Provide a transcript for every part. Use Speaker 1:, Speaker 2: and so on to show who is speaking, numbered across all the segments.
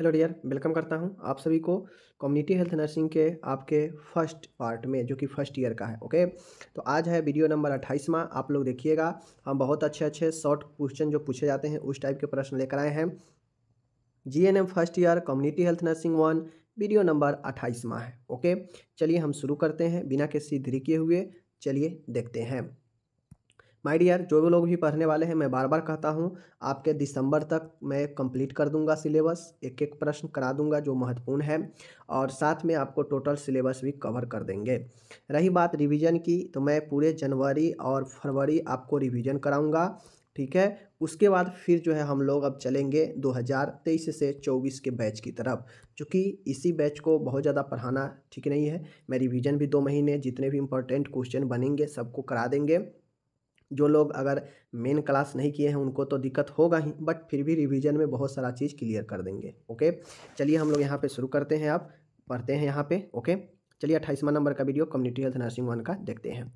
Speaker 1: hello dear welcome करता हूं आप सभी को कम्युनिटी हेल्थ नर्सिंग के आपके फर्स्ट पार्ट में जो कि फर्स्ट ईयर का है ओके तो आज है वीडियो नंबर अट्ठाईसवा आप लोग देखिएगा हम बहुत अच्छे अच्छे शॉर्ट क्वेश्चन जो पूछे जाते हैं उस टाइप के प्रश्न लेकर आए हैं G N M first year community health nursing one video number अट्ठाईसवा है ओके चलिए हम शुरू करते हैं बिना किसी धीरे किए हुए चलिए देखते हैं माई डियर जो भी लोग भी पढ़ने वाले हैं मैं बार बार कहता हूँ आपके दिसंबर तक मैं कंप्लीट कर दूंगा सिलेबस एक एक प्रश्न करा दूंगा जो महत्वपूर्ण है और साथ में आपको टोटल सिलेबस भी कवर कर देंगे रही बात रिवीजन की तो मैं पूरे जनवरी और फरवरी आपको रिवीजन कराऊँगा ठीक है उसके बाद फिर जो है हम लोग अब चलेंगे दो से चौबीस के बैच की तरफ चूँकि इसी बैच को बहुत ज़्यादा पढ़ाना ठीक नहीं है मैं रिविज़न भी दो महीने जितने भी इम्पोर्टेंट क्वेश्चन बनेंगे सबको करा देंगे जो लोग अगर मेन क्लास नहीं किए हैं उनको तो दिक्कत होगा ही बट फिर भी रिवीजन में बहुत सारा चीज़ क्लियर कर देंगे ओके चलिए हम लोग यहाँ पे शुरू करते हैं आप पढ़ते हैं यहाँ पे ओके चलिए अट्ठाईसवां नंबर का video community health nursing one का देखते हैं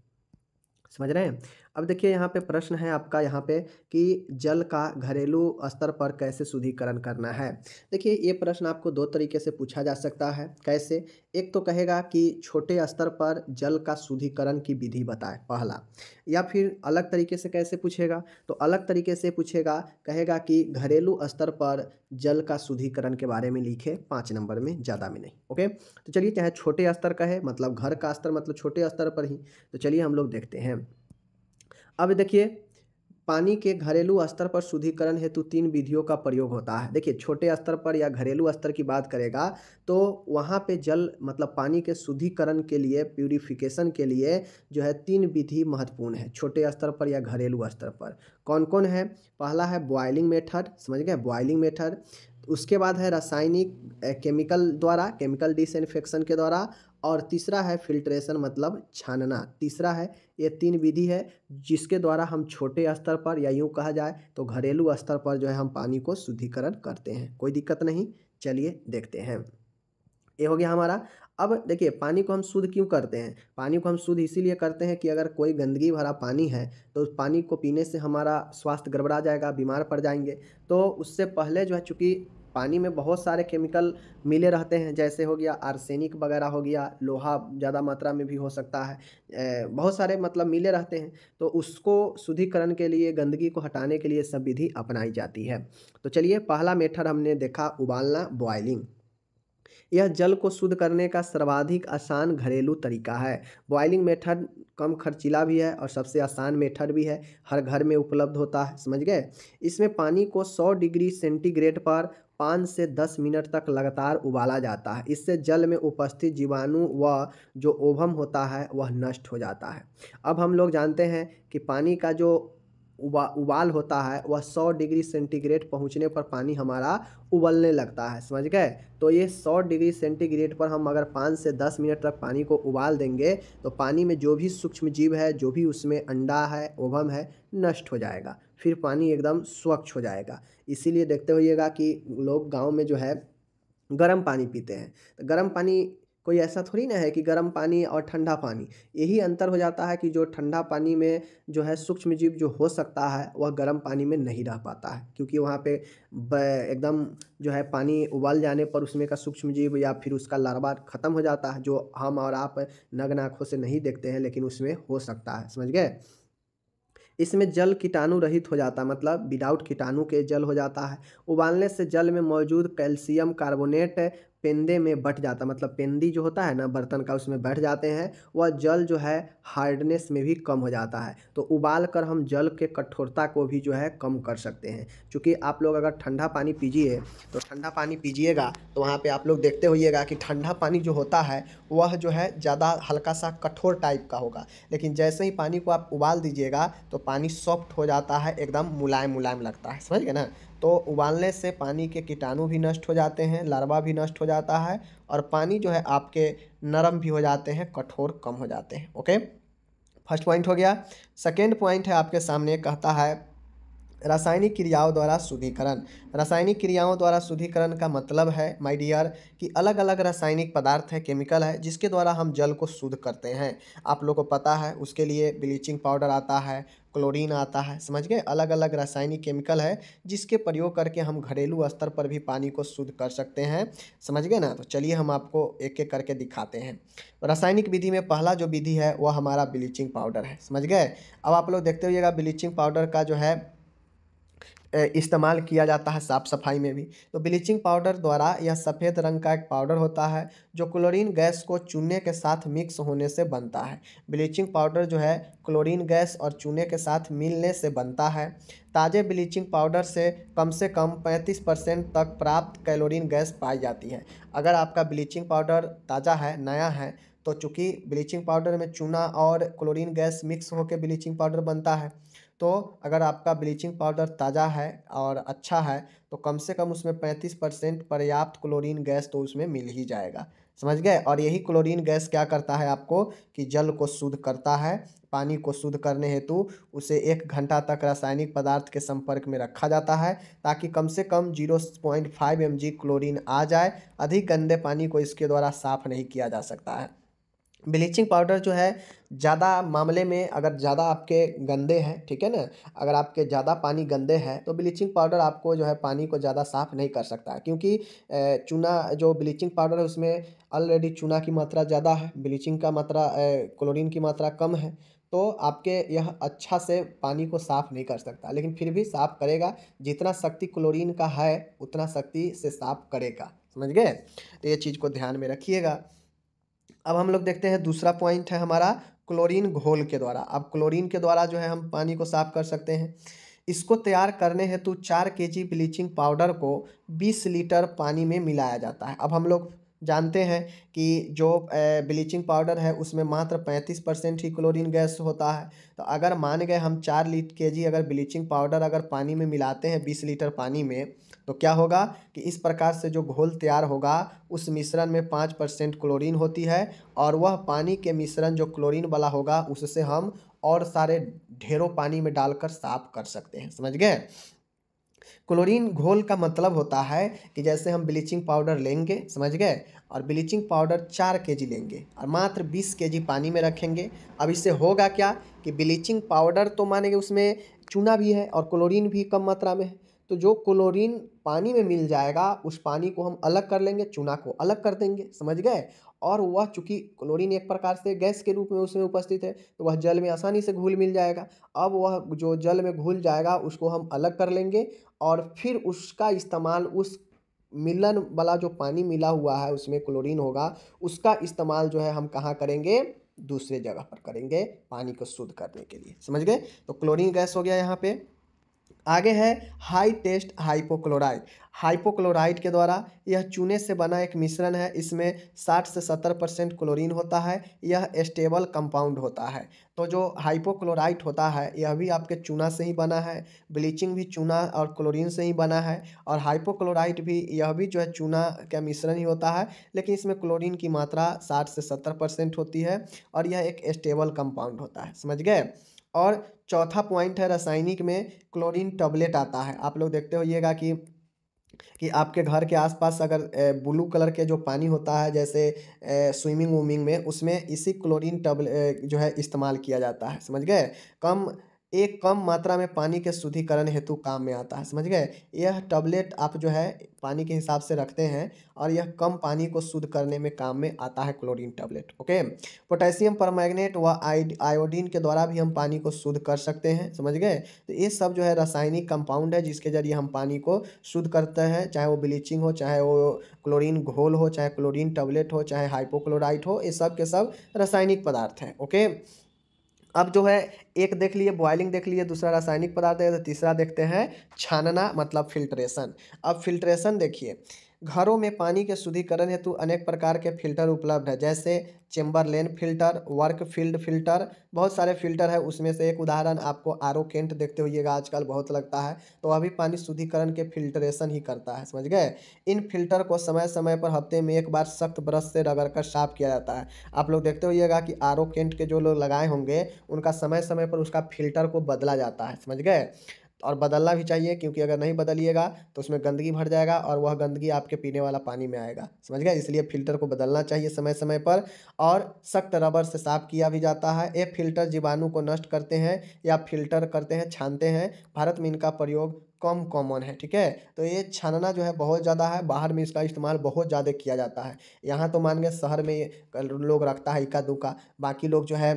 Speaker 1: समझ रहे हैं अब देखिए यहाँ पे प्रश्न है आपका यहाँ पे कि जल का घरेलू स्तर पर कैसे शुद्धिकरण करना है देखिए ये प्रश्न आपको दो तरीके से पूछा जा सकता है कैसे एक तो कहेगा कि छोटे स्तर पर जल का शुद्धिकरण की विधि बताएं पहला या फिर अलग तरीके से कैसे पूछेगा तो अलग तरीके से पूछेगा कहेगा कि घरेलू स्तर पर जल का शुद्धिकरण के बारे में लिखे पाँच नंबर में ज़्यादा में नहीं ओके तो चलिए चाहे छोटे स्तर का है मतलब घर का स्तर मतलब छोटे स्तर पर ही तो चलिए हम लोग देखते हैं अब देखिए पानी के घरेलू स्तर पर शुद्धिकरण हेतु तीन विधियों का प्रयोग होता है देखिए छोटे स्तर पर या घरेलू स्तर की बात करेगा तो वहाँ पे जल मतलब पानी के शुद्धिकरण के लिए प्यूरिफिकेशन के लिए जो है तीन विधि महत्वपूर्ण है छोटे स्तर पर या घरेलू स्तर पर कौन कौन है पहला है बॉयलिंग मेथड समझ गए बॉयलिंग मेथड उसके बाद है रासायनिक केमिकल द्वारा केमिकल डिसइनफेक्शन के द्वारा और तीसरा है फिल्ट्रेशन मतलब छानना तीसरा है ये तीन विधि है जिसके द्वारा हम छोटे स्तर पर या यूँ कहा जाए तो घरेलू स्तर पर जो है हम पानी को शुद्धिकरण करते हैं कोई दिक्कत नहीं चलिए देखते हैं ये हो गया हमारा अब देखिए पानी को हम शुद्ध क्यों करते हैं पानी को हम शुद्ध इसीलिए करते हैं कि अगर कोई गंदगी भरा पानी है तो उस पानी को पीने से हमारा स्वास्थ्य गड़बड़ा जाएगा बीमार पड़ जाएंगे तो उससे पहले जो है चूँकि पानी में बहुत सारे केमिकल मिले रहते हैं जैसे हो गया आर्सेनिक वगैरह हो गया लोहा ज़्यादा मात्रा में भी हो सकता है बहुत सारे मतलब मिले रहते हैं तो उसको शुद्धिकरण के लिए गंदगी को हटाने के लिए सब विधि अपनाई जाती है तो चलिए पहला मेथड हमने देखा उबालना बॉयलिंग यह जल को शुद्ध करने का सर्वाधिक आसान घरेलू तरीका है बॉयलिंग मेथड कम खर्चीला भी है और सबसे आसान मेथड भी है हर घर में उपलब्ध होता है समझ गए इसमें पानी को 100 डिग्री सेंटीग्रेड पर पाँच से दस मिनट तक लगातार उबाला जाता है इससे जल में उपस्थित जीवाणु व जो ओभम होता है वह नष्ट हो जाता है अब हम लोग जानते हैं कि पानी का जो उबा उबाल होता है वह 100 डिग्री सेंटीग्रेड पहुंचने पर पानी हमारा उबलने लगता है समझ गए तो ये 100 डिग्री सेंटीग्रेड पर हम अगर 5 से 10 मिनट तक पानी को उबाल देंगे तो पानी में जो भी सूक्ष्म जीव है जो भी उसमें अंडा है ओभम है नष्ट हो जाएगा फिर पानी एकदम स्वच्छ हो जाएगा इसीलिए देखते होइएगा कि लोग गाँव में जो है गर्म पानी पीते हैं तो गर्म पानी कोई ऐसा थोड़ी ना है कि गर्म पानी और ठंडा पानी यही अंतर हो जाता है कि जो ठंडा पानी में जो है सूक्ष्म जीव जो हो सकता है वह गर्म पानी में नहीं रह पाता है क्योंकि वहाँ पे एकदम जो है पानी उबाल जाने पर उसमें का सूक्ष्म जीव या फिर उसका लार्वा ख़त्म हो जाता है जो हम और आप नग नाखों से नहीं देखते हैं लेकिन उसमें हो सकता है समझ गए इसमें जल कीटाणु रहित हो जाता है मतलब विदाउट कीटाणु के जल हो जाता है उबालने से जल में मौजूद कैल्शियम कार्बोनेट पेंदे में बैठ जाता मतलब पेंदी जो होता है ना बर्तन का उसमें बैठ जाते हैं वह जल जो है हार्डनेस में भी कम हो जाता है तो उबाल कर हम जल के कठोरता को भी जो है कम कर सकते हैं चूँकि आप लोग अगर ठंडा पानी पीजिए तो ठंडा पानी पीजिएगा तो वहाँ पे आप लोग देखते होइएगा कि ठंडा पानी जो होता है वह जो है ज़्यादा हल्का सा कठोर टाइप का होगा लेकिन जैसे ही पानी को आप उबाल दीजिएगा तो पानी सॉफ्ट हो जाता है एकदम मुलायम मुलायम लगता है समझ गए ना तो उबालने से पानी के कीटाणु भी नष्ट हो जाते हैं लार्वा भी नष्ट हो जाता है और पानी जो है आपके नरम भी हो जाते हैं कठोर कम हो जाते हैं ओके फर्स्ट पॉइंट हो गया सेकेंड पॉइंट है आपके सामने कहता है रासायनिक क्रियाओं द्वारा शुद्धिकरण रासायनिक क्रियाओं द्वारा शुद्धिकरण का मतलब है माय डियर कि अलग अलग रासायनिक पदार्थ है केमिकल है जिसके द्वारा हम जल को शुद्ध करते हैं आप लोगों को पता है उसके लिए ब्लीचिंग पाउडर आता है क्लोरीन आता है समझ गए अलग अलग रासायनिक केमिकल है जिसके प्रयोग करके हम घरेलू स्तर पर भी पानी को शुद्ध कर सकते हैं समझ गए ना तो चलिए हम आपको एक एक करके दिखाते हैं रासायनिक विधि में पहला जो विधि है वह हमारा ब्लीचिंग पाउडर है समझ गए अब आप लोग देखते हुएगा ब्लीचिंग पाउडर का जो है इस्तेमाल किया जाता है साफ़ सफाई में भी तो ब्लीचिंग पाउडर द्वारा यह सफ़ेद रंग का एक पाउडर होता है जो क्लोरीन गैस को चूने के साथ मिक्स होने से बनता है ब्लीचिंग पाउडर जो है क्लोरीन गैस और चूने के साथ मिलने से बनता है ताज़े ब्लीचिंग पाउडर से कम से कम 35 परसेंट तक प्राप्त कैलोरीन गैस पाई जाती है अगर आपका ब्लीचिंग पाउडर ताज़ा है नया है तो चूँकि ब्लीचिंग पाउडर में चूना और क्लोरीन गैस मिक्स होकर ब्लीचिंग पाउडर बनता है तो अगर आपका ब्लीचिंग पाउडर ताज़ा है और अच्छा है तो कम से कम उसमें पैंतीस परसेंट पर्याप्त क्लोरीन गैस तो उसमें मिल ही जाएगा समझ गए और यही क्लोरीन गैस क्या करता है आपको कि जल को शुद्ध करता है पानी को शुद्ध करने हेतु उसे एक घंटा तक रासायनिक पदार्थ के संपर्क में रखा जाता है ताकि कम से कम 0.5 पॉइंट क्लोरीन आ जाए अधिक गंदे पानी को इसके द्वारा साफ नहीं किया जा सकता है ब्लीचिंग पाउडर जो है ज़्यादा मामले में अगर ज़्यादा आपके गंदे हैं ठीक है ना अगर आपके ज़्यादा पानी गंदे हैं तो ब्लीचिंग पाउडर आपको जो है पानी को ज़्यादा साफ़ नहीं कर सकता क्योंकि चूना जो ब्लीचिंग पाउडर है उसमें ऑलरेडी चूना की मात्रा ज़्यादा है ब्लीचिंग का मात्रा क्लोरीन की मात्रा कम है तो आपके यह अच्छा से पानी को साफ़ नहीं कर सकता लेकिन फिर भी साफ़ करेगा जितना शक्ति क्लोरीन का है उतना शक्ति से साफ़ करेगा समझ गए तो ये चीज़ को ध्यान में रखिएगा अब हम लोग देखते हैं दूसरा पॉइंट है हमारा क्लोरीन घोल के द्वारा अब क्लोरीन के द्वारा जो है हम पानी को साफ कर सकते हैं इसको तैयार करने हेतु चार के जी ब्लीचिंग पाउडर को बीस लीटर पानी में मिलाया जाता है अब हम लोग जानते हैं कि जो ब्लीचिंग पाउडर है उसमें मात्र पैंतीस परसेंट ही क्लोरीन गैस होता है तो अगर मान गए हम चार लीट के जी अगर ब्लीचिंग पाउडर अगर पानी में मिलाते हैं बीस लीटर पानी में तो क्या होगा कि इस प्रकार से जो घोल तैयार होगा उस मिश्रण में पाँच परसेंट क्लोरीन होती है और वह पानी के मिश्रण जो क्लोरीन वाला होगा उससे हम और सारे ढेरों पानी में डालकर साफ कर सकते हैं समझ गए क्लोरीन घोल का मतलब होता है कि जैसे हम ब्लीचिंग पाउडर लेंगे समझ गए और ब्लीचिंग पाउडर चार के जी लेंगे और मात्र बीस के जी पानी में रखेंगे अब इससे होगा क्या कि ब्लीचिंग पाउडर तो मानेंगे उसमें चूना भी है और क्लोरीन भी कम मात्रा में है तो जो क्लोरीन पानी में मिल जाएगा उस पानी को हम अलग कर लेंगे चूना को अलग कर देंगे समझ गए और वह चूंकि क्लोरीन एक प्रकार से गैस के रूप में उसमें उपस्थित है तो वह जल में आसानी से घुल मिल जाएगा अब वह जो जल में घुल जाएगा उसको हम अलग कर लेंगे और फिर उसका इस्तेमाल उस मिलन वाला जो पानी मिला हुआ है उसमें क्लोरीन होगा उसका इस्तेमाल जो है हम कहाँ करेंगे दूसरे जगह पर करेंगे पानी को शुद्ध करने के लिए समझ गए तो क्लोरीन गैस हो गया यहाँ पे आगे है हाई टेस्ट हाइपोक्लोराइड हाइपोक्लोराइड के द्वारा यह चूने से बना एक मिश्रण है इसमें 60 से 70 परसेंट क्लोरीन होता है यह स्टेबल कंपाउंड होता है तो जो हाइपोक्लोराइड होता है यह भी आपके चूना से ही बना है ब्लीचिंग भी चूना और क्लोरीन से ही बना है और हाइपोक्लोराइड भी यह भी जो है चूना का मिश्रण ही होता है लेकिन इसमें क्लोरीन की मात्रा साठ से सत्तर परसेंट होती है और यह एक स्टेबल कंपाउंड होता है समझ गए और चौथा पॉइंट है रासायनिक में क्लोरीन टबलेट आता है आप लोग देखते होइएगा कि कि आपके घर के आसपास अगर ब्लू कलर के जो पानी होता है जैसे स्विमिंग वूमिंग में उसमें इसी क्लोरीन टब जो है इस्तेमाल किया जाता है समझ गए कम एक कम मात्रा में पानी के शुद्धिकरण हेतु काम में आता है समझ गए यह टबलेट आप जो है पानी के हिसाब से रखते हैं और यह कम पानी को शुद्ध करने में काम में आता है chlorine tablet okay potassium permanganate व आयोडीन के द्वारा भी हम पानी को शुद्ध कर सकते हैं समझ गए तो ये सब जो है रासायनिक कंपाउंड है जिसके जरिए हम पानी को शुद्ध करते हैं चाहे वो ब्लीचिंग हो चाहे वो क्लोरीन घोल हो चाहे क्लोरीन टबलेट हो चाहे हाइपोक्लोराइट हो ये सब के सब रासायनिक पदार्थ हैं ओके अब जो है एक देख लिए बॉयलिंग देख लिए दूसरा रासायनिक पदार्थ है तो तीसरा देखते हैं छानना मतलब फिल्ट्रेशन अब फिल्ट्रेशन देखिए घरों में पानी के शुद्धिकरण हेतु अनेक प्रकार के फिल्टर उपलब्ध है जैसे लेन फिल्टर वर्क फील्ड फिल्टर बहुत सारे फिल्टर है उसमें से एक उदाहरण आपको आर ओ केंट देखते हुएगा आजकल बहुत लगता है तो अभी पानी शुद्धिकरण के फिल्ट्रेशन ही करता है समझ गए इन फिल्टर को समय समय पर हफ्ते में एक बार सख्त ब्रश से रगड़ कर साफ किया जाता है आप लोग देखते हुएगा कि आर ओ केंट के जो लोग लगाए होंगे उनका समय समय पर उसका फिल्टर को बदला जाता है समझ गए और बदलना भी चाहिए क्योंकि अगर नहीं बदलिएगा तो उसमें गंदगी भर जाएगा और वह गंदगी आपके पीने वाला पानी में आएगा समझ गए इसलिए फ़िल्टर को बदलना चाहिए समय समय पर और सख्त रबर से साफ किया भी जाता है ये फ़िल्टर जीवाणु को नष्ट करते हैं या फ़िल्टर करते हैं छानते हैं भारत में इनका प्रयोग कम कॉमन है ठीक है तो ये छानना जो है बहुत ज़्यादा है बाहर में इसका इस्तेमाल बहुत ज़्यादा किया जाता है यहाँ तो मान गए शहर में लोग रखता है इक्का दुक्का बाकी लोग जो है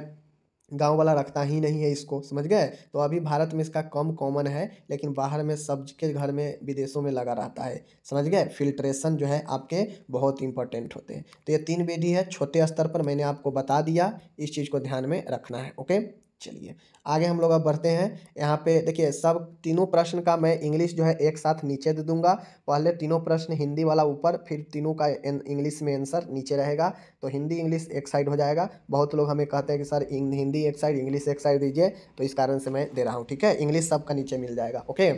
Speaker 1: गांव वाला रखता ही नहीं है इसको समझ गए तो अभी भारत में इसका कम कॉमन है लेकिन बाहर में के घर में विदेशों में लगा रहता है समझ गए फिल्ट्रेशन जो है आपके बहुत इंपॉर्टेंट होते हैं तो ये तीन विधि है छोटे स्तर पर मैंने आपको बता दिया इस चीज़ को ध्यान में रखना है ओके चलिए आगे हम लोग अब बढ़ते हैं यहाँ पे देखिए सब तीनों प्रश्न का मैं इंग्लिश जो है एक साथ नीचे दे दूंगा पहले तीनों प्रश्न हिंदी वाला ऊपर फिर तीनों का इंग्लिश में आंसर नीचे रहेगा तो हिंदी इंग्लिश एक साइड हो जाएगा बहुत लोग हमें कहते हैं कि सर हिंदी एक साइड इंग्लिश एक साइड दीजिए तो इस कारण से मैं दे रहा हूँ ठीक है इंग्लिश सबका नीचे मिल जाएगा ओके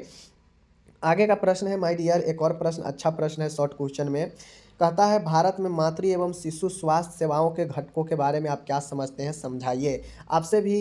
Speaker 1: आगे का प्रश्न है माई डियर एक और प्रश्न अच्छा प्रश्न है शॉर्ट क्वेश्चन में कहता है भारत में मातृ एवं शिशु स्वास्थ्य सेवाओं के घटकों के बारे में आप क्या समझते हैं समझाइए आपसे भी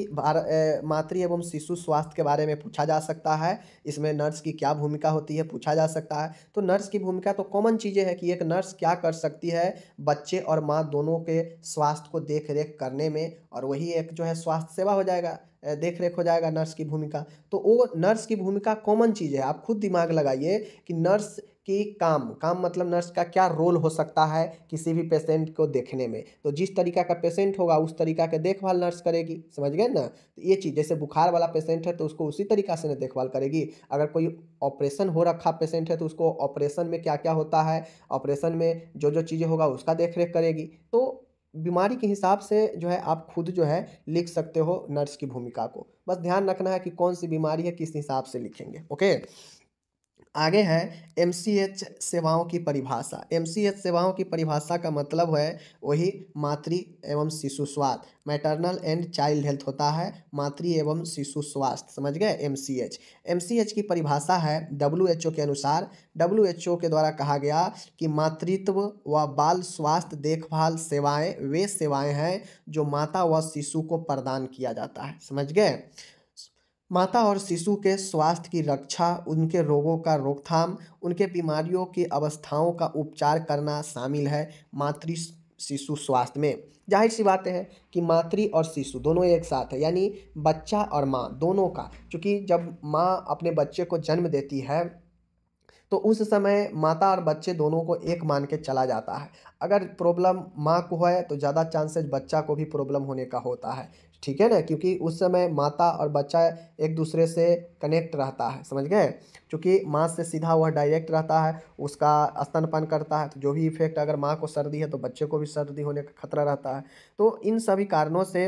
Speaker 1: मातृ एवं शिशु स्वास्थ्य के बारे में पूछा जा सकता है इसमें नर्स की क्या भूमिका होती है पूछा जा सकता है तो नर्स की भूमिका तो कॉमन चीज़ें हैं कि एक नर्स क्या कर सकती है बच्चे और माँ दोनों के स्वास्थ्य को देख रेख करने में और वही एक जो है स्वास्थ्य सेवा हो जाएगा देख रेख हो जाएगा नर्स की भूमिका तो वो नर्स की भूमिका कॉमन चीज़ है आप खुद दिमाग लगाइए कि नर्स कि काम काम मतलब नर्स का क्या रोल हो सकता है किसी भी पेशेंट को देखने में तो जिस तरीका का पेशेंट होगा उस तरीका के देखभाल नर्स करेगी समझ गए ना तो ये चीज़ जैसे बुखार वाला पेशेंट है तो उसको उसी तरीका से ना देखभाल करेगी अगर कोई ऑपरेशन हो रखा पेशेंट है तो उसको ऑपरेशन में क्या क्या होता है ऑपरेशन में जो जो चीज़ें होगा उसका देख करेगी तो बीमारी के हिसाब से जो है आप खुद जो है लिख सकते हो नर्स की भूमिका को बस ध्यान रखना है कि कौन सी बीमारी है किस हिसाब से लिखेंगे ओके आगे है एम सेवाओं की परिभाषा एम सेवाओं की परिभाषा का मतलब है वही मातृ एवं शिशु स्वास्थ्य मैटरनल एंड चाइल्ड हेल्थ होता है मातृ एवं शिशु स्वास्थ्य समझ गए M C H H M C की परिभाषा है डब्ल्यू के अनुसार डब्ल्यू एच ओ के द्वारा कहा गया कि मातृत्व व बाल स्वास्थ्य देखभाल सेवाएं वे सेवाएं हैं जो माता व शिशु को प्रदान किया जाता है समझ गए माता और शिशु के स्वास्थ्य की रक्षा उनके रोगों का रोकथाम उनके बीमारियों की अवस्थाओं का उपचार करना शामिल है मातृ शिशु स्वास्थ्य में जाहिर सी बात है कि मातृ और शिशु दोनों एक साथ है यानी बच्चा और माँ दोनों का क्योंकि जब माँ अपने बच्चे को जन्म देती है तो उस समय माता और बच्चे दोनों को एक मान के चला जाता है अगर प्रॉब्लम माँ को है तो ज़्यादा चांसेस बच्चा को भी प्रॉब्लम होने का होता है ठीक है ना क्योंकि उस समय माता और बच्चा एक दूसरे से कनेक्ट रहता है समझ गए क्योंकि माँ से सीधा वह डायरेक्ट रहता है उसका स्तनपान करता है तो जो भी इफेक्ट अगर माँ को सर्दी है तो बच्चे को भी सर्दी होने का खतरा रहता है तो इन सभी कारणों से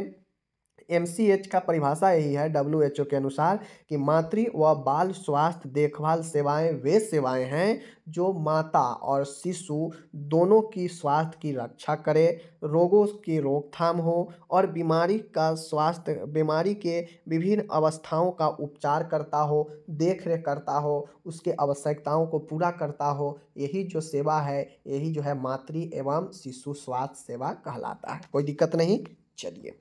Speaker 1: एम का परिभाषा यही है डब्ल्यू के अनुसार कि मातृ व बाल स्वास्थ्य देखभाल सेवाएं वे सेवाएं हैं जो माता और शिशु दोनों की स्वास्थ्य की रक्षा करे रोगों की रोकथाम हो और बीमारी का स्वास्थ्य बीमारी के विभिन्न अवस्थाओं का उपचार करता हो देख रेख करता हो उसके आवश्यकताओं को पूरा करता हो यही जो सेवा है यही जो है मातृ एवं शिशु स्वास्थ्य सेवा कहलाता है कोई दिक्कत नहीं चलिए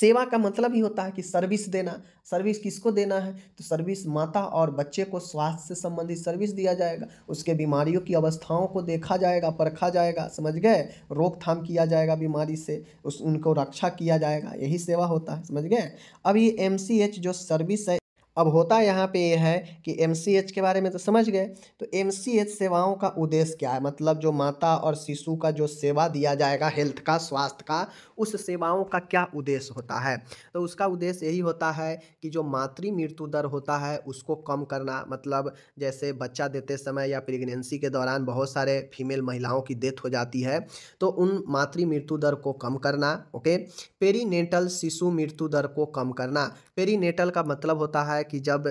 Speaker 1: सेवा का मतलब ही होता है कि सर्विस देना सर्विस किसको देना है तो सर्विस माता और बच्चे को स्वास्थ्य से संबंधित सर्विस दिया जाएगा उसके बीमारियों की अवस्थाओं को देखा जाएगा परखा जाएगा समझ गए रोकथाम किया जाएगा बीमारी से उस उनको रक्षा किया जाएगा यही सेवा होता है समझ गए अब ये एम जो सर्विस है अब होता यहाँ पे ये है कि एम के बारे में तो समझ गए तो एम सेवाओं का उद्देश्य क्या है मतलब जो माता और शिशु का जो सेवा दिया जाएगा हेल्थ का स्वास्थ्य का उस सेवाओं का क्या उद्देश्य होता है तो उसका उद्देश्य यही होता है कि जो मातृ मृत्यु दर होता है उसको कम करना मतलब जैसे बच्चा देते समय या प्रेगनेंसी के दौरान बहुत सारे फीमेल महिलाओं की डेथ हो जाती है तो उन मातृ मृत्यु दर को कम करना ओके पेरीनेटल शिशु मृत्यु दर को कम करना पेरीनेटल का मतलब होता है है कि जब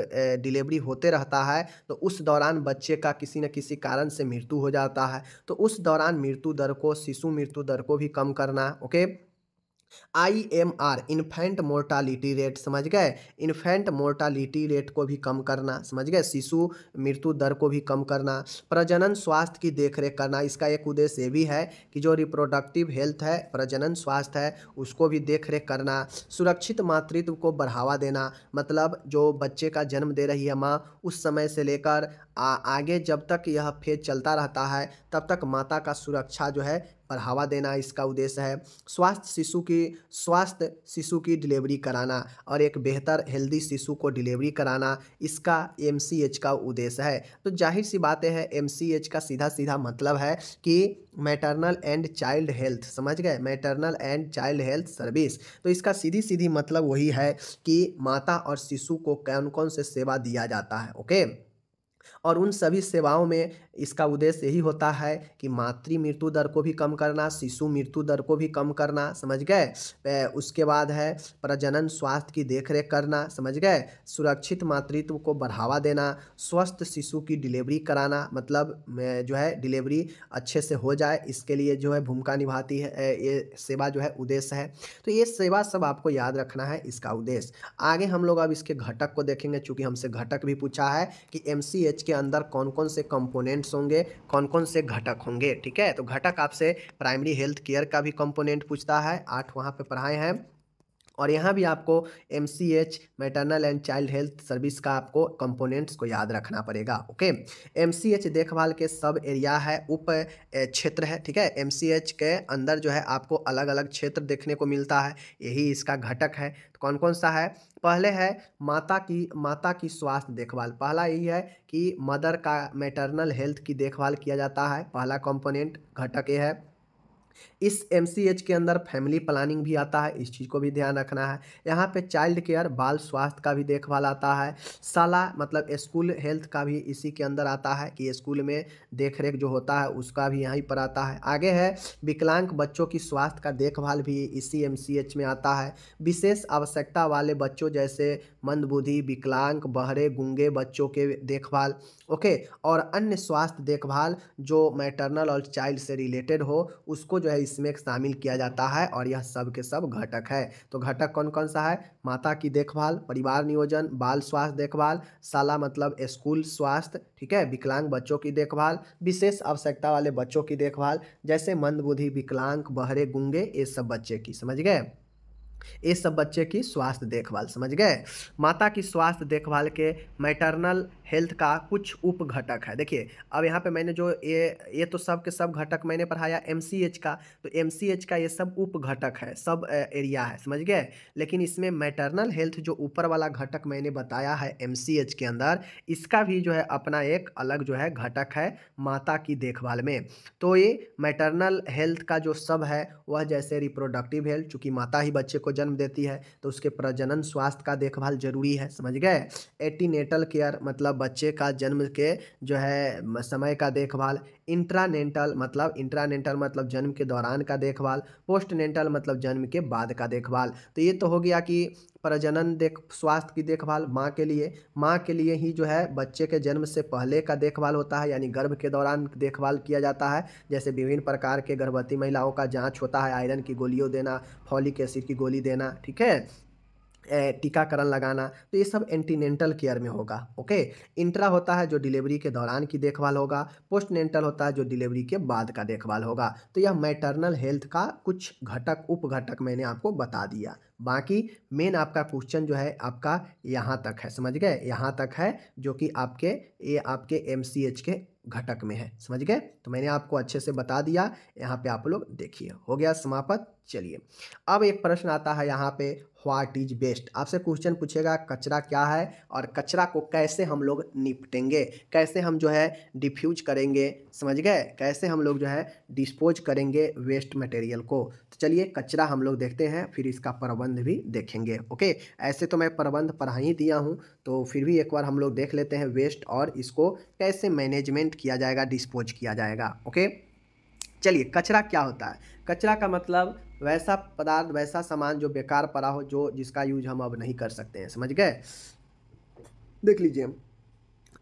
Speaker 1: डिलीवरी होते रहता है तो उस दौरान बच्चे का किसी न किसी कारण से मृत्यु हो जाता है तो उस दौरान मृत्यु दर को शिशु मृत्यु दर को भी कम करना okay I M R infant mortality rate समझ गए इन्फेंट मोर्टालिटी रेट को भी कम करना समझ गए शिशु मृत्यु दर को भी कम करना प्रजनन स्वास्थ्य की देखरेख करना इसका एक उद्देश्य ये भी है कि जो रिप्रोडक्टिव हेल्थ है प्रजनन स्वास्थ्य है उसको भी देख रेख करना सुरक्षित मातृत्व को बढ़ावा देना मतलब जो बच्चे का जन्म दे रही है माँ उस समय से लेकर आ, आगे जब तक यह फेज चलता रहता है तब तक माता का सुरक्षा जो है बढ़ावा देना इसका उद्देश्य है स्वास्थ्य शिशु की स्वास्थ्य शिशु की डिलीवरी कराना और एक बेहतर हेल्दी शिशु को डिलीवरी कराना इसका एम का उद्देश्य है तो जाहिर सी बातें हैं एम का सीधा सीधा मतलब है कि मैटरनल एंड चाइल्ड हेल्थ समझ गए maternal and child health service तो इसका सीधी सीधी मतलब वही है कि माता और शिशु को कौन कौन से सेवा दिया जाता है ओके और उन सभी सेवाओं में इसका उद्देश्य यही होता है कि मातृ मृत्यु दर को भी कम करना शिशु मृत्यु दर को भी कम करना समझ गए उसके बाद है प्रजनन स्वास्थ्य की देखरेख करना समझ गए सुरक्षित मातृत्व को बढ़ावा देना स्वस्थ शिशु की डिलीवरी कराना मतलब जो है डिलीवरी अच्छे से हो जाए इसके लिए जो है भूमिका निभाती है ये सेवा जो है उद्देश्य है तो ये सेवा सब आपको याद रखना है इसका उद्देश्य आगे हम लोग अब इसके घटक को देखेंगे चूँकि हमसे घटक भी पूछा है कि एम के उसके अंदर कौन कौन से कंपोनेंट्स होंगे कौन कौन से घटक होंगे ठीक है तो घटक आपसे प्राइमरी हेल्थ केयर का भी कंपोनेंट पूछता है आठ वहाँ पे पढ़ाए हैं और यहाँ भी आपको M C H maternal and child health service का आपको कंपोनेंट्स को याद रखना पड़ेगा ओके एम सी एच देखभाल के सब एरिया है उप क्षेत्र है ठीक है एम सी एच के अंदर जो है आपको अलग अलग क्षेत्र देखने को मिलता है यही इसका घटक है तो कौन कौन सा है पहले है माता की माता की स्वास्थ्य देखभाल पहला यही है कि मदर का मैटरनल हेल्थ की देखभाल किया जाता है पहला कंपोनेंट घटक ये है इस एम के अंदर फैमिली प्लानिंग भी आता है इस चीज़ को भी ध्यान रखना है यहाँ पे चाइल्ड केयर बाल स्वास्थ्य का भी देखभाल आता है साला मतलब स्कूल हेल्थ का भी इसी के अंदर आता है कि स्कूल में देख रेख जो होता है उसका भी यहीं पर आता है आगे है विकलांग बच्चों की स्वास्थ्य का देखभाल भी इसी एम में आता है विशेष आवश्यकता वाले बच्चों जैसे मंदबुद्धि विकलांग बहरे गुंगे बच्चों के देखभाल ओके और अन्य स्वास्थ्य देखभाल जो मैटरनल और चाइल्ड से रिलेटेड हो उसको जो है इसमें शामिल किया जाता है और यह सब के सब घटक है तो घटक कौन कौन सा है माता की देखभाल परिवार नियोजन बाल स्वास्थ्य देखभाल शाला मतलब स्कूल स्वास्थ्य ठीक है विकलांग बच्चों की देखभाल विशेष आवश्यकता वाले बच्चों की देखभाल जैसे मंदबुद्धि विकलांग बहरे गुंगे ये सब बच्चे की समझ गए ये सब बच्चे की स्वास्थ्य देखभाल समझ गए माता की स्वास्थ्य देखभाल के मैटरनल हेल्थ का कुछ उप घटक है देखिए अब यहाँ पे मैंने जो ये ये तो सब के सब घटक मैंने पढ़ाया एम का तो एम का ये सब उप घटक है सब एरिया है समझ गए लेकिन इसमें मैटरनल हेल्थ जो ऊपर वाला घटक मैंने बताया है एम के अंदर इसका भी जो है अपना एक अलग जो है घटक है माता की देखभाल में तो ये मैटरनल हेल्थ का जो सब है वह जैसे रिप्रोडक्टिव हेल्थ चूँकि माता ही बच्चे को जन्म देती है तो उसके प्रजनन स्वास्थ्य का देखभाल जरूरी है समझ गए एटीनेटल केयर मतलब बच्चे का जन्म के जो है समय का देखभाल इंट्रानेंटल मतलब इंट्रानेंटल मतलब जन्म के दौरान का देखभाल पोस्टनेंटल मतलब जन्म के बाद का देखभाल तो ये तो हो गया कि प्रजनन देख स्वास्थ्य की देखभाल माँ के लिए माँ के लिए ही जो है बच्चे के जन्म से पहले का देखभाल होता है यानी गर्भ के दौरान देखभाल किया जाता है जैसे विभिन्न प्रकार के गर्भवती महिलाओं का जांच होता है आयरन की गोलियों देना फॉलिक एसिड की गोली देना ठीक है टीकाकरण लगाना तो ये सब एंटीनेंटल केयर में होगा ओके इंट्रा होता है जो डिलीवरी के दौरान की देखभाल होगा पोस्टनेंटल होता है जो डिलीवरी के बाद का देखभाल होगा तो यह मैटरनल हेल्थ का कुछ घटक उप घटक मैंने आपको बता दिया बाकी मेन आपका क्वेश्चन जो है आपका यहाँ तक है समझ गए यहाँ तक है जो कि आपके ये आपके एम के घटक में है समझ गए तो मैंने आपको अच्छे से बता दिया यहाँ पर आप लोग देखिए हो गया समाप्त चलिए अब एक प्रश्न आता है यहाँ पे व्हाट इज बेस्ट आपसे क्वेश्चन पूछेगा कचरा क्या है और कचरा को कैसे हम लोग निपटेंगे कैसे हम जो है डिफ्यूज करेंगे समझ गए कैसे हम लोग जो है डिस्पोज करेंगे वेस्ट मटेरियल को तो चलिए कचरा हम लोग देखते हैं फिर इसका प्रबंध भी देखेंगे ओके ऐसे तो मैं प्रबंध पढ़ा ही दिया हूँ तो फिर भी एक बार हम लोग देख लेते हैं वेस्ट और इसको कैसे मैनेजमेंट किया जाएगा डिस्पोज किया जाएगा ओके चलिए कचरा क्या होता है कचरा का मतलब वैसा पदार्थ वैसा सामान जो बेकार पड़ा हो जो जिसका यूज हम अब नहीं कर सकते हैं समझ गए देख लीजिए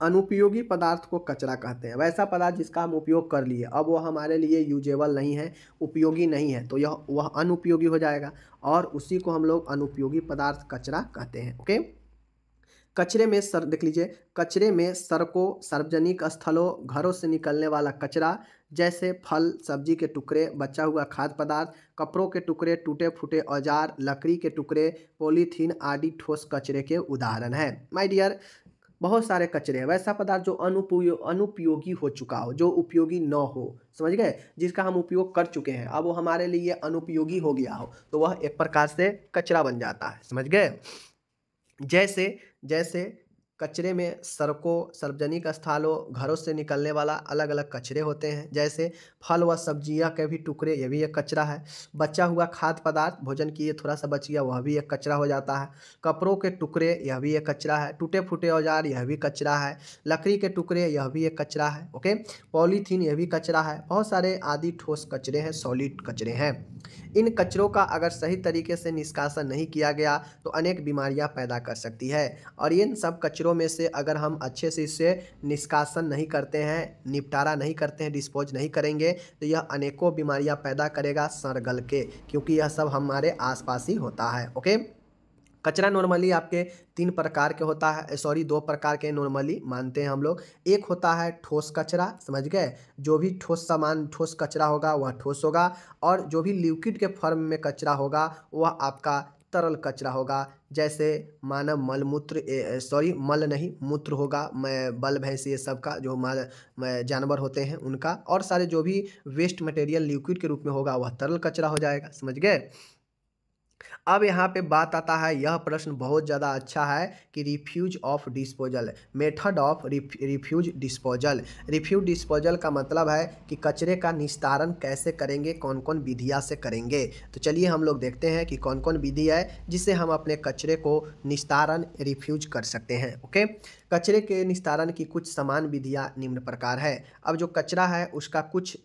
Speaker 1: अनुपयोगी पदार्थ को कचरा कहते हैं वैसा पदार्थ जिसका हम उपयोग कर लिए अब वो हमारे लिए यूजेबल नहीं है उपयोगी नहीं है तो यह वह अनुपयोगी हो जाएगा और उसी को हम लोग अनुपयोगी पदार्थ कचरा कहते हैं ओके कचरे में सर देख लीजिए कचरे में सड़कों सार्वजनिक स्थलों घरों से निकलने वाला कचरा जैसे फल सब्जी के टुकड़े बचा हुआ खाद्य पदार्थ कपड़ों के टुकड़े टूटे फूटे औजार लकड़ी के टुकड़े पॉलीथीन आदि ठोस कचरे के उदाहरण हैं माय डियर बहुत सारे कचरे हैं वैसा पदार्थ जो अनुपयोग अनुपयोगी हो चुका हो जो उपयोगी न हो समझ गए जिसका हम उपयोग कर चुके हैं अब वो हमारे लिए अनुपयोगी हो गया हो तो वह एक प्रकार से कचरा बन जाता है समझ गए जैसे जैसे कचरे में सड़कों सार्वजनिक स्थलों घरों से निकलने वाला अलग अलग कचरे होते हैं जैसे फल व सब्जियां के भी टुकड़े यह भी एक कचरा है बचा हुआ खाद्य पदार्थ भोजन किए थोड़ा सा बच गया वह भी एक कचरा हो जाता है कपड़ों के टुकड़े यह भी एक कचरा है टूटे फूटे औजार यह भी कचरा है लकड़ी के टुकड़े यह भी एक कचरा है ओके पॉलीथीन यह भी कचरा है बहुत सारे आदि ठोस कचरे हैं सॉलिड कचरे हैं इन कचरों का अगर सही तरीके से निष्कासन नहीं किया गया तो अनेक बीमारियां पैदा कर सकती है और इन सब कचरों में से अगर हम अच्छे से इससे निष्कासन नहीं करते हैं निपटारा नहीं करते हैं डिस्पोज नहीं करेंगे तो यह अनेकों बीमारियाँ पैदा करेगा सरगल के क्योंकि यह सब हमारे आस ही होता है ओके कचरा नॉर्मली आपके तीन प्रकार के होता है सॉरी दो प्रकार के नॉर्मली मानते हैं हम लोग एक होता है ठोस कचरा समझ गए जो भी ठोस सामान ठोस कचरा होगा वह ठोस होगा और जो भी लिक्विड के फॉर्म में कचरा होगा वह आपका तरल कचरा होगा जैसे मानव मलमूत्र सॉरी मल नहीं मूत्र होगा मैं बल भैंस ये सब का जो माल जानवर होते हैं उनका और सारे जो भी वेस्ट मटेरियल लिक्विड के रूप में होगा वह तरल कचरा हो जाएगा समझ गए अब यहाँ पे बात आता है यह प्रश्न बहुत ज़्यादा अच्छा है कि refuse of disposal method of refuse disposal refuse disposal का मतलब है कि कचरे का निस्तारण कैसे करेंगे कौन कौन विधिया से करेंगे तो चलिए हम लोग देखते हैं कि कौन कौन विधि है जिससे हम अपने कचरे को निस्तारण रिफ्यूज कर सकते हैं ओके कचरे के निस्तारण की कुछ समान विधियाँ निम्न प्रकार है अब जो कचरा है उसका कुछ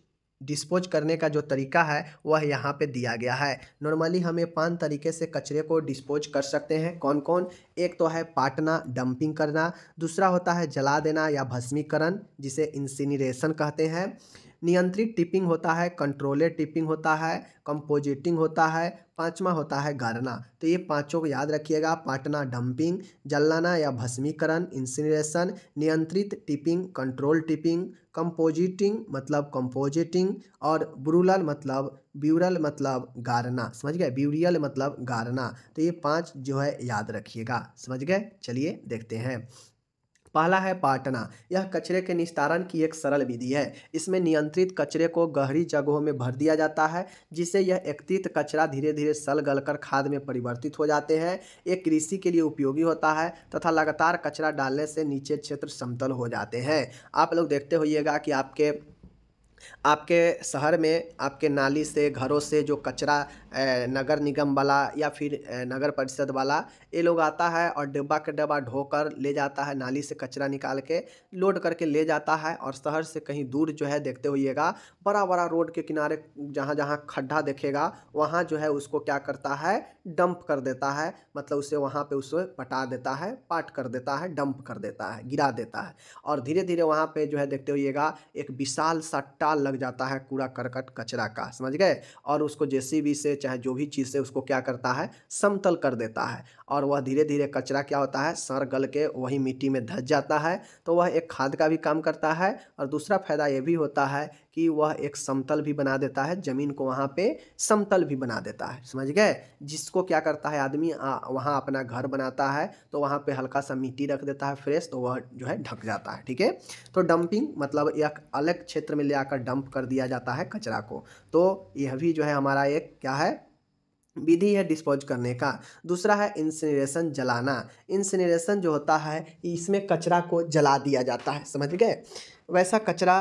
Speaker 1: डिस्पोज करने का जो तरीका है वह यहाँ पे दिया गया है नॉर्मली हम ये पाँच तरीके से कचरे को डिस्पोज कर सकते हैं कौन कौन एक तो है पाटना डंपिंग करना दूसरा होता है जला देना या भस्मीकरण जिसे इंसिनरेशन कहते हैं नियंत्रित टिपिंग होता है कंट्रोलर टिपिंग होता है कंपोजिटिंग होता है पांचवा होता है गारना तो ये पांचों को याद रखिएगा पाटना डंपिंग जलाना या भस्मीकरण इंसिनरेशन नियंत्रित टिपिंग कंट्रोल टिपिंग कंपोजिटिंग मतलब कंपोजिटिंग और ब्रूलल मतलब ब्यूरल मतलब गारना समझ गए ब्यूरियल मतलब गारना तो ये पांच जो है याद रखिएगा समझ गए चलिए देखते हैं पहला है पाटना यह कचरे के निस्तारण की एक सरल विधि है इसमें नियंत्रित कचरे को गहरी जगहों में भर दिया जाता है जिससे यह एकत्रित कचरा धीरे धीरे सल गलकर खाद में परिवर्तित हो जाते हैं एक कृषि के लिए उपयोगी होता है तथा लगातार कचरा डालने से नीचे क्षेत्र समतल हो जाते हैं आप लोग देखते होइएगा कि आपके आपके शहर में आपके नाली से घरों से जो कचरा नगर निगम वाला या फिर नगर परिषद वाला ये लोग आता है और डिब्बा के डिब्बा ढोकर ले जाता है नाली से कचरा निकाल के लोड करके ले जाता है और शहर से कहीं दूर जो है देखते हुएगा बड़ा बड़ा रोड के किनारे जहाँ जहाँ खड्ढा देखेगा वहाँ जो है उसको क्या करता है डंप कर देता है मतलब उसे वहाँ पर उसे पटा देता है पाट कर देता है डंप कर देता है गिरा देता है और धीरे धीरे वहाँ पर जो है देखते हुएगा एक विशाल सा साल लग जाता है कूड़ा करकट कचरा का समझ गए और उसको जेसीबी से चाहे जो भी चीज़ से उसको क्या करता है समतल कर देता है और वह धीरे धीरे कचरा क्या होता है सर गल के वही मिट्टी में धस जाता है तो वह एक खाद का भी काम करता है और दूसरा फायदा यह भी होता है कि वह एक समतल भी बना देता है ज़मीन को वहाँ पे समतल भी बना देता है समझ गए जिसको क्या करता है आदमी वहाँ अपना घर बनाता है तो वहाँ पे हल्का सा मिट्टी रख देता है फ्रेश तो वह जो है ढक जाता है ठीक है तो डंपिंग मतलब एक अलग क्षेत्र में ले आकर डंप कर दिया जाता है कचरा को तो यह भी जो है हमारा एक क्या है विधि है डिस्पोज करने का दूसरा है इंसिनरेशन जलाना इंसिनरेशन जो होता है इसमें कचरा को जला दिया जाता है समझ गए वैसा कचरा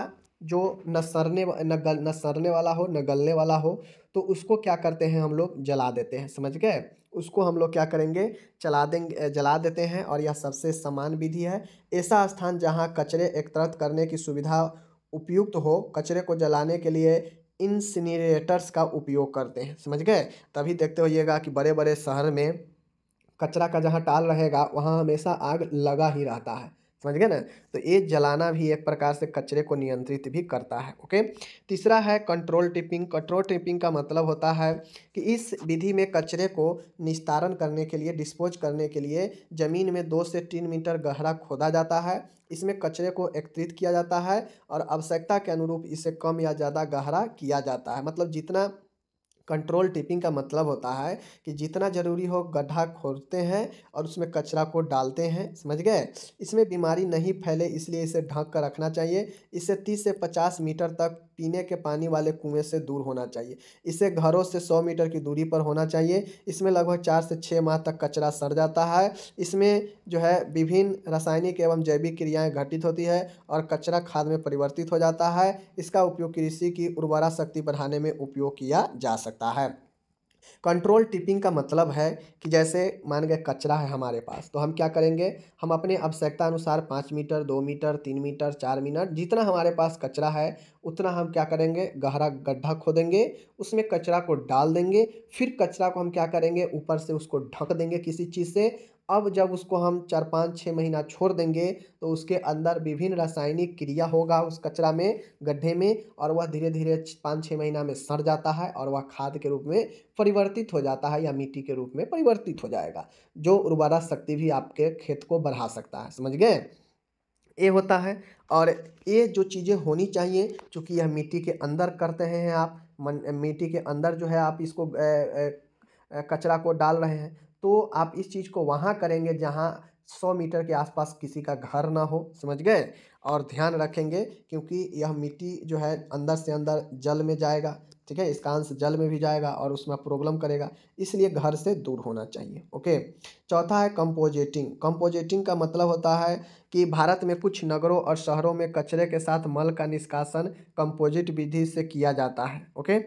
Speaker 1: जो न सरने न गल न सरने वाला हो न गलने वाला हो तो उसको क्या करते हैं हम लोग जला देते हैं समझ गए उसको हम लोग क्या करेंगे चला देंगे जला देते हैं और यह सबसे समान विधि है ऐसा स्थान जहाँ कचरे एकत्रित करने की सुविधा उपयुक्त हो कचरे को जलाने के लिए इंसिनरेटर्स का उपयोग करते हैं समझ गए तभी देखते होइएगा कि बड़े बड़े शहर में कचरा का जहाँ टाल रहेगा वहाँ हमेशा आग लगा ही रहता है समझ गए ना तो ये जलाना भी एक प्रकार से कचरे को नियंत्रित भी करता है ओके तीसरा है कंट्रोल टिपिंग कंट्रोल टिपिंग का मतलब होता है कि इस विधि में कचरे को निस्तारण करने के लिए डिस्पोज करने के लिए ज़मीन में दो से तीन मीटर गहरा खोदा जाता है इसमें कचरे को एकत्रित किया जाता है और आवश्यकता के अनुरूप इसे कम या ज़्यादा गहरा किया जाता है मतलब जितना कंट्रोल टिपिंग का मतलब होता है कि जितना ज़रूरी हो गड्ढा खोदते हैं और उसमें कचरा को डालते हैं समझ गए इसमें बीमारी नहीं फैले इसलिए इसे ढक कर रखना चाहिए इससे तीस से पचास मीटर तक पीने के पानी वाले कुएं से दूर होना चाहिए इसे घरों से सौ मीटर की दूरी पर होना चाहिए इसमें लगभग चार से छः माह तक कचरा सड़ जाता है इसमें जो है विभिन्न रासायनिक एवं जैविक क्रियाएं घटित होती है और कचरा खाद में परिवर्तित हो जाता है इसका उपयोग कृषि की उर्वरा शक्ति बढ़ाने में उपयोग किया जा सकता है कंट्रोल टिपिंग का मतलब है कि जैसे मान गए कचरा है हमारे पास तो हम क्या करेंगे हम अपने आवश्यकता अनुसार पाँच मीटर दो मीटर तीन मीटर चार मीटर जितना हमारे पास कचरा है उतना हम क्या करेंगे गहरा गड्ढा खोदेंगे उसमें कचरा को डाल देंगे फिर कचरा को हम क्या करेंगे ऊपर से उसको ढक देंगे किसी चीज़ से अब जब उसको हम चार पाँच छः महीना छोड़ देंगे तो उसके अंदर विभिन्न रासायनिक क्रिया होगा उस कचरा में गड्ढे में और वह धीरे धीरे पाँच छः महीना में सड़ जाता है और वह खाद के रूप में परिवर्तित हो जाता है या मिट्टी के रूप में परिवर्तित हो जाएगा जो उर्वरा शक्ति भी आपके खेत को बढ़ा सकता है समझ गए ये होता है और ये जो चीज़ें होनी चाहिए चूँकि यह मिट्टी के अंदर करते हैं आप मिट्टी के अंदर जो है आप इसको कचरा को डाल रहे हैं तो आप इस चीज़ को वहाँ करेंगे जहाँ सौ मीटर के आसपास किसी का घर ना हो समझ गए और ध्यान रखेंगे क्योंकि यह मिट्टी जो है अंदर से अंदर जल में जाएगा ठीक है इसका अंश जल में भी जाएगा और उसमें प्रॉब्लम करेगा इसलिए घर से दूर होना चाहिए ओके चौथा है कंपोजिटिंग कंपोजेटिंग का मतलब होता है कि भारत में कुछ नगरों और शहरों में कचरे के साथ मल का निष्कासन कंपोजिट विधि से किया जाता है ओके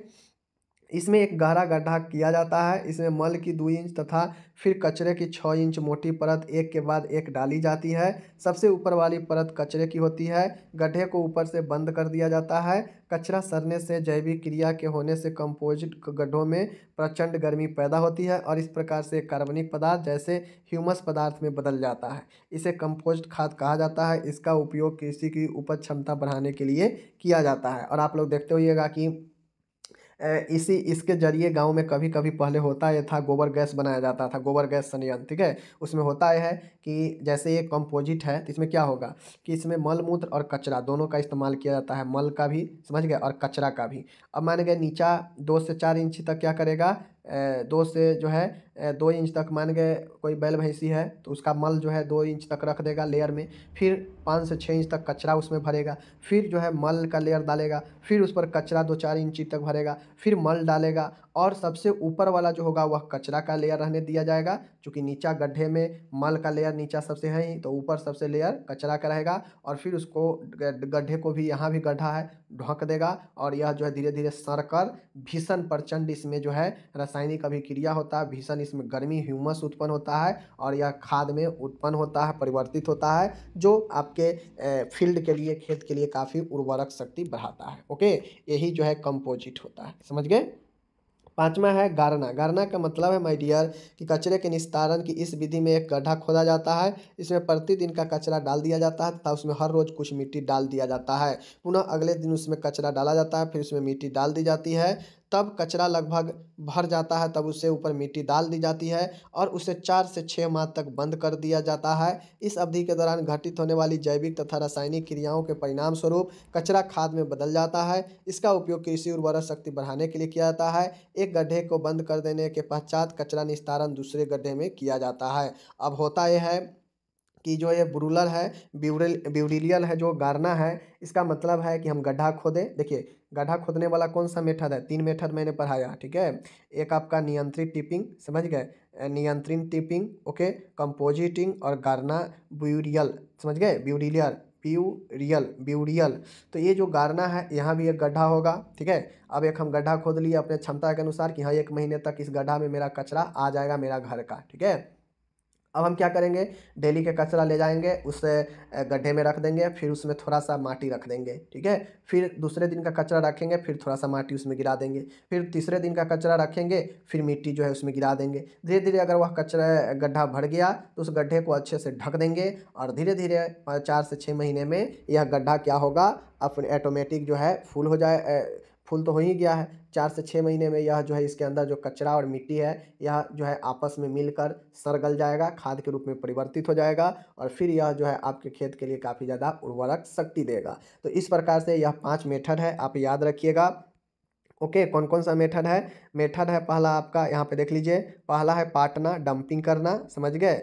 Speaker 1: इसमें एक गहरा गड्ढा किया जाता है इसमें मल की दो इंच तथा फिर कचरे की छः इंच मोटी परत एक के बाद एक डाली जाती है सबसे ऊपर वाली परत कचरे की होती है गड्ढे को ऊपर से बंद कर दिया जाता है कचरा सड़ने से जैविक क्रिया के होने से कंपोजिट गड्ढों में प्रचंड गर्मी पैदा होती है और इस प्रकार से कार्बनिक पदार्थ जैसे ह्यूमस पदार्थ में बदल जाता है इसे कंपोस्ट खाद कहा जाता है इसका उपयोग कृषि की उपज क्षमता बढ़ाने के लिए किया जाता है और आप लोग देखते होइएगा कि इसी इसके जरिए गांव में कभी कभी पहले होता यह था गोबर गैस बनाया जाता था गोबर गैस संयंत्र ठीक है उसमें होता है कि जैसे ये कंपोजिट है तो इसमें क्या होगा कि इसमें मल मूत्र और कचरा दोनों का इस्तेमाल किया जाता है मल का भी समझ गए और कचरा का भी अब मान गए नीचा दो से चार इंच तक क्या करेगा दो से जो है दो इंच तक मान गए कोई बैल भैंसी है तो उसका मल जो है दो इंच तक रख देगा लेयर में फिर पाँच से छः इंच तक कचरा उसमें भरेगा फिर जो है मल का लेयर डालेगा फिर उस पर कचरा दो चार इंच तक भरेगा फिर मल डालेगा और सबसे ऊपर वाला जो होगा वह कचरा का लेयर रहने दिया जाएगा चूँकि नीचा गड्ढे में मल का लेयर नीचा सबसे है ही तो ऊपर सबसे लेयर कचरा का रहेगा और फिर उसको गड्ढे को भी यहाँ भी गड्ढा है ढोंक देगा और यह जो है धीरे धीरे सड़ कर भीषण प्रचंड इसमें जो है रासायनिक अभिक्रिया होता है भीषण इसमें गर्मी ह्यूमस उत्पन्न होता है और यह खाद में उत्पन्न होता है परिवर्तित होता है जो आपके फील्ड के लिए खेत के लिए काफ़ी उर्वरक शक्ति बढ़ाता है ओके यही जो है कंपोजिट होता है समझ गए पांचवा है गारना गारना का मतलब है माय डियर कि कचरे के निस्तारण की इस विधि में एक गड्ढा खोदा जाता है इसमें प्रतिदिन का कचरा डाल दिया जाता है तथा उसमें हर रोज कुछ मिट्टी डाल दिया जाता है पुनः अगले दिन उसमें कचरा डाला जाता है फिर उसमें मिट्टी डाल दी जाती है तब कचरा लगभग भर जाता है तब उससे ऊपर मिट्टी डाल दी जाती है और उसे चार से छः माह तक बंद कर दिया जाता है इस अवधि के दौरान घटित होने वाली जैविक तथा रासायनिक क्रियाओं के परिणाम स्वरूप कचरा खाद में बदल जाता है इसका उपयोग कृषि उर्वरक शक्ति बढ़ाने के लिए किया जाता है एक गड्ढे को बंद कर देने के पश्चात कचरा निस्तारण दूसरे गड्ढे में किया जाता है अब होता यह है कि जो ये ब्रूलर है ब्यूरल ब्यूरिलियल है जो गारना है इसका मतलब है कि हम गड्ढा खोदें देखिए गड्ढा खोदने वाला कौन सा मेथड है तीन मेथड मैंने पढ़ाया ठीक है एक आपका नियंत्रित टिपिंग समझ गए नियंत्रित टिपिंग ओके कंपोजिटिंग और गारना ब्यूरियल समझ गए ब्यूरिलियल ब्यूरियल ब्यूरियल तो ये जो गारना है यहाँ भी एक गड्ढा होगा ठीक है अब एक हम गड्ढा खोद लिए अपने क्षमता के अनुसार कि हाँ एक महीने तक इस गड्ढा में मेरा कचरा आ जाएगा मेरा घर का ठीक है अब हम क्या करेंगे डेली का कचरा ले जाएंगे उस गड्ढे में रख देंगे फिर उसमें थोड़ा सा माटी रख देंगे ठीक है फिर दूसरे दिन का कचरा रखेंगे फिर थोड़ा सा माटी उसमें गिरा देंगे फिर तीसरे दिन का कचरा रखेंगे फिर मिट्टी जो है उसमें गिरा देंगे धीरे धीरे अगर वह कचरा गड्ढा भर गया तो उस गड्ढे को अच्छे से ढक देंगे और धीरे धीरे चार से छः महीने में यह गड्ढा क्या होगा अपने ऑटोमेटिक जो है फुल हो जाए फूल तो हो ही गया है चार से छः महीने में यह जो है इसके अंदर जो कचरा और मिट्टी है यह जो है आपस में मिलकर सरगल जाएगा खाद के रूप में परिवर्तित हो जाएगा और फिर यह जो है आपके खेत के लिए काफ़ी ज़्यादा उर्वरक शक्ति देगा तो इस प्रकार से यह पाँच मेथड है आप याद रखिएगा ओके okay, कौन कौन सा मेथड है मेथड है पहला आपका यहाँ पे देख लीजिए पहला है पाटना डंपिंग करना समझ गए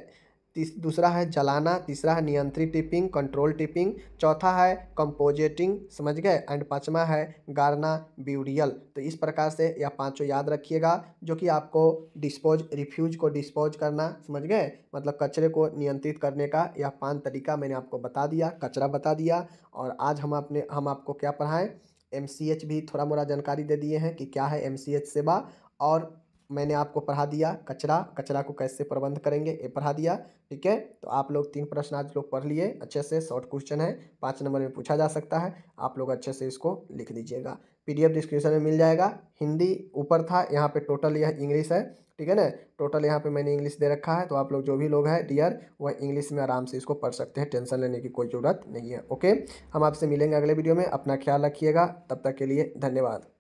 Speaker 1: तीस दूसरा है जलाना तीसरा है नियंत्रित टिपिंग कंट्रोल टिपिंग चौथा है कंपोजेटिंग समझ गए एंड पाँचवा है गारना ब्यूरियल तो इस प्रकार से यह पांचों याद रखिएगा जो कि आपको डिस्पोज रिफ्यूज को डिस्पोज करना समझ गए मतलब कचरे को नियंत्रित करने का यह पाँच तरीका मैंने आपको बता दिया कचरा बता दिया और आज हम अपने हम आपको क्या पढ़ाएँ एम भी थोड़ा मोड़ा जानकारी दे दिए हैं कि क्या है एम सेवा और मैंने आपको पढ़ा दिया कचरा कचरा को कैसे प्रबंध करेंगे ये पढ़ा दिया ठीक है तो आप लोग तीन प्रश्न आज लोग पढ़ लिए अच्छे से शॉर्ट क्वेश्चन है पाँच नंबर में पूछा जा सकता है आप लोग अच्छे से इसको लिख दीजिएगा पीडीएफ डिस्क्रिप्शन में मिल जाएगा हिंदी ऊपर था यहाँ पे टोटल यह इंग्लिश है ठीक है ना टोटल यहाँ पे मैंने इंग्लिश दे रखा है तो आप लोग जो भी लोग हैं डियर वह इंग्लिश में आराम से इसको पढ़ सकते हैं टेंशन लेने की कोई ज़रूरत नहीं है ओके हम आपसे मिलेंगे अगले वीडियो में अपना ख्याल रखिएगा तब तक के लिए धन्यवाद